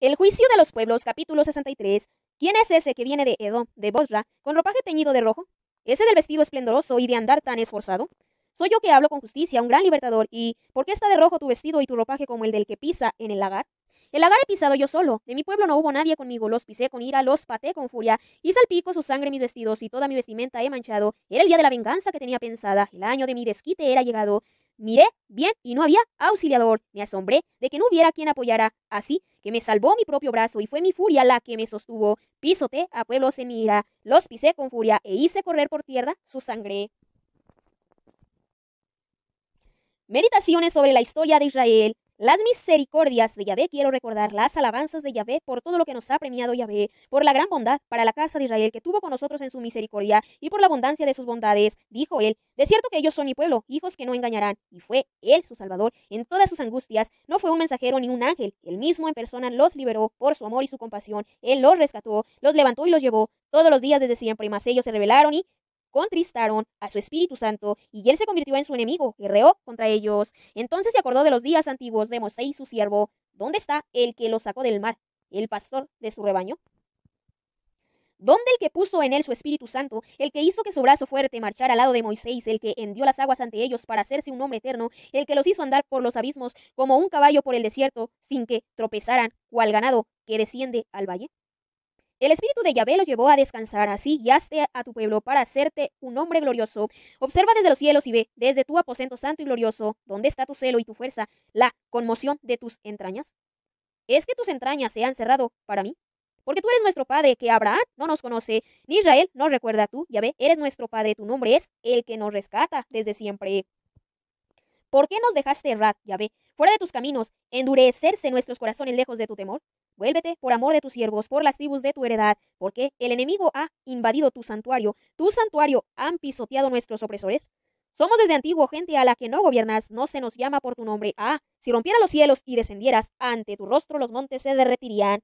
El juicio de los pueblos, capítulo 63. ¿Quién es ese que viene de Edom, de Bosra, con ropaje teñido de rojo? ¿Ese del vestido esplendoroso y de andar tan esforzado? Soy yo que hablo con justicia, un gran libertador, y ¿por qué está de rojo tu vestido y tu ropaje como el del que pisa en el lagar? El lagar he pisado yo solo, de mi pueblo no hubo nadie conmigo, los pisé con ira, los paté con furia, y salpico su sangre mis vestidos y toda mi vestimenta he manchado. Era el día de la venganza que tenía pensada, el año de mi desquite era llegado. Miré bien y no había auxiliador. Me asombré de que no hubiera quien apoyara. Así que me salvó mi propio brazo y fue mi furia la que me sostuvo. Pisote, a pueblos en ira, los pisé con furia e hice correr por tierra su sangre. Meditaciones sobre la historia de Israel. Las misericordias de Yahvé, quiero recordar las alabanzas de Yahvé por todo lo que nos ha premiado Yahvé, por la gran bondad para la casa de Israel que tuvo con nosotros en su misericordia y por la abundancia de sus bondades, dijo él. De cierto que ellos son mi pueblo, hijos que no engañarán. Y fue él su salvador en todas sus angustias. No fue un mensajero ni un ángel. Él mismo en persona los liberó por su amor y su compasión. Él los rescató, los levantó y los llevó todos los días desde siempre. más ellos se rebelaron y contristaron a su Espíritu Santo y él se convirtió en su enemigo, guerreó contra ellos. Entonces se acordó de los días antiguos de Moisés, su siervo. ¿Dónde está el que lo sacó del mar, el pastor de su rebaño? ¿Dónde el que puso en él su Espíritu Santo, el que hizo que su brazo fuerte marchara al lado de Moisés, el que hendió las aguas ante ellos para hacerse un hombre eterno, el que los hizo andar por los abismos como un caballo por el desierto, sin que tropezaran, cual ganado que desciende al valle? El espíritu de Yahvé lo llevó a descansar, así guiaste a tu pueblo para hacerte un hombre glorioso. Observa desde los cielos y ve desde tu aposento santo y glorioso, ¿dónde está tu celo y tu fuerza, la conmoción de tus entrañas? ¿Es que tus entrañas se han cerrado para mí? Porque tú eres nuestro Padre, que Abraham no nos conoce, ni Israel nos recuerda tú, Yahvé, eres nuestro Padre, tu nombre es el que nos rescata desde siempre. ¿Por qué nos dejaste errar, Yahvé, fuera de tus caminos, endurecerse nuestros corazones lejos de tu temor? Vuélvete por amor de tus siervos, por las tribus de tu heredad, porque el enemigo ha invadido tu santuario, tu santuario han pisoteado nuestros opresores. Somos desde antiguo gente a la que no gobiernas, no se nos llama por tu nombre. Ah, si rompiera los cielos y descendieras ante tu rostro, los montes se derretirían.